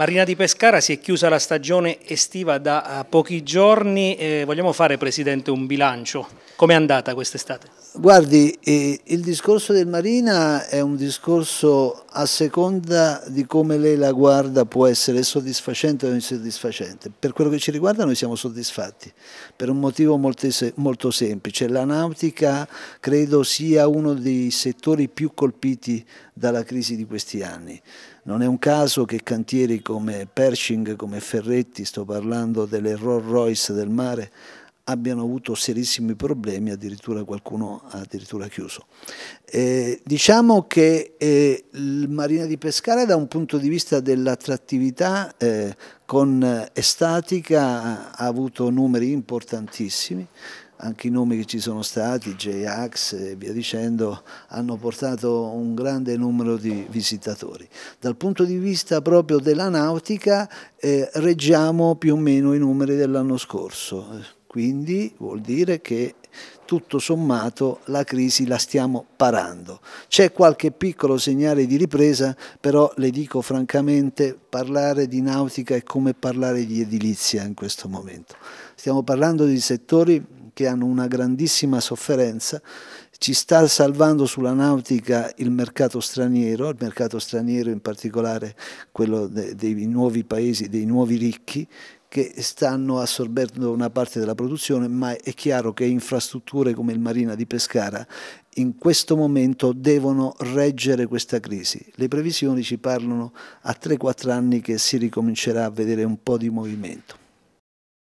Marina di Pescara si è chiusa la stagione estiva da eh, pochi giorni, eh, vogliamo fare Presidente un bilancio, com'è andata quest'estate? Guardi, eh, il discorso del Marina è un discorso a seconda di come lei la guarda può essere soddisfacente o insoddisfacente. Per quello che ci riguarda noi siamo soddisfatti, per un motivo molto, molto semplice. La nautica credo sia uno dei settori più colpiti dalla crisi di questi anni. Non è un caso che cantieri come Pershing, come Ferretti, sto parlando delle Rolls Royce del mare, abbiano avuto serissimi problemi, addirittura qualcuno ha addirittura chiuso. Eh, diciamo che eh, il Marina di Pescara da un punto di vista dell'attrattività eh, con Estatica ha avuto numeri importantissimi, anche i nomi che ci sono stati, J-Ax e via dicendo, hanno portato un grande numero di visitatori. Dal punto di vista proprio della nautica eh, reggiamo più o meno i numeri dell'anno scorso. Quindi vuol dire che tutto sommato la crisi la stiamo parando. C'è qualche piccolo segnale di ripresa, però le dico francamente, parlare di nautica è come parlare di edilizia in questo momento. Stiamo parlando di settori che hanno una grandissima sofferenza. Ci sta salvando sulla nautica il mercato straniero, il mercato straniero in particolare quello dei nuovi paesi, dei nuovi ricchi, che stanno assorbendo una parte della produzione, ma è chiaro che infrastrutture come il Marina di Pescara in questo momento devono reggere questa crisi. Le previsioni ci parlano a 3-4 anni che si ricomincerà a vedere un po' di movimento.